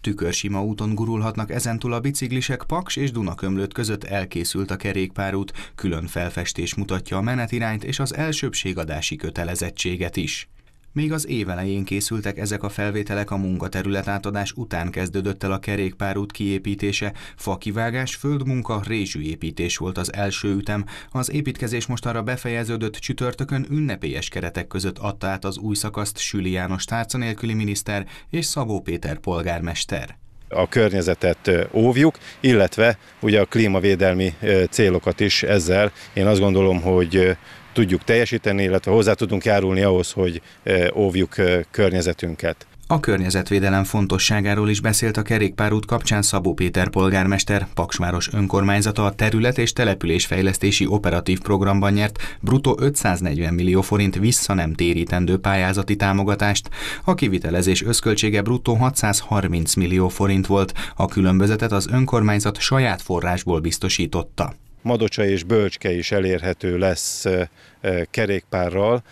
Tükörsima úton gurulhatnak ezentúl a biciklisek Paks és Dunakömlőt között elkészült a kerékpárút, külön felfestés mutatja a menetirányt és az elsőbségadási kötelezettséget is. Még az évelején készültek ezek a felvételek a munkaterület átadás után kezdődött el a kerékpárút kiépítése, fakivágás, földmunka, építés volt az első ütem. Az építkezés most arra befejeződött csütörtökön ünnepélyes keretek között adta át az új szakaszt Süli János tárca nélküli miniszter és Szabó Péter polgármester a környezetet óvjuk, illetve ugye a klímavédelmi célokat is ezzel. Én azt gondolom, hogy tudjuk teljesíteni, illetve hozzá tudunk járulni ahhoz, hogy óvjuk környezetünket. A környezetvédelem fontosságáról is beszélt a kerékpárút kapcsán Szabó Péter polgármester, Paksváros önkormányzata a terület és településfejlesztési operatív programban nyert brutó 540 millió forint vissza nem térítendő pályázati támogatást. A kivitelezés összköltsége bruttó 630 millió forint volt, a különbözetet az önkormányzat saját forrásból biztosította. Madocsa és Bölcske is elérhető lesz kerékpárral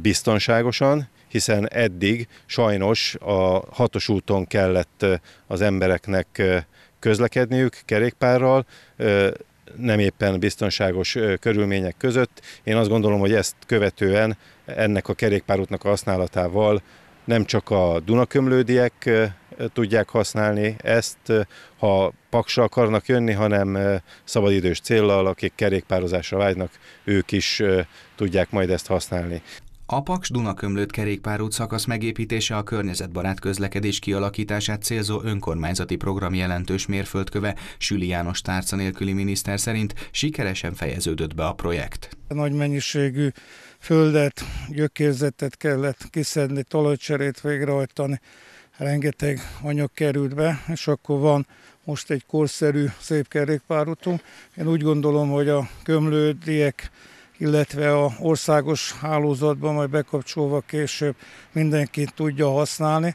biztonságosan, hiszen eddig sajnos a hatos úton kellett az embereknek közlekedniük kerékpárral, nem éppen biztonságos körülmények között. Én azt gondolom, hogy ezt követően ennek a kerékpárútnak a használatával nem csak a Dunakömlődiek tudják használni ezt, ha paksra akarnak jönni, hanem szabadidős céllal, akik kerékpározásra vágynak, ők is tudják majd ezt használni. A Paks Dunakömlőt kerékpárút szakasz megépítése a környezetbarát közlekedés kialakítását célzó önkormányzati program jelentős mérföldköve, Süli János tárca nélküli miniszter szerint sikeresen fejeződött be a projekt. Nagy mennyiségű földet, gyökérzetet kellett kiszedni, talajcserét végrehajtani, rengeteg anyag került be, és akkor van most egy korszerű, szép kerékpárutunk. Én úgy gondolom, hogy a kömlődiek illetve a országos hálózatban majd bekapcsolva később mindenki tudja használni.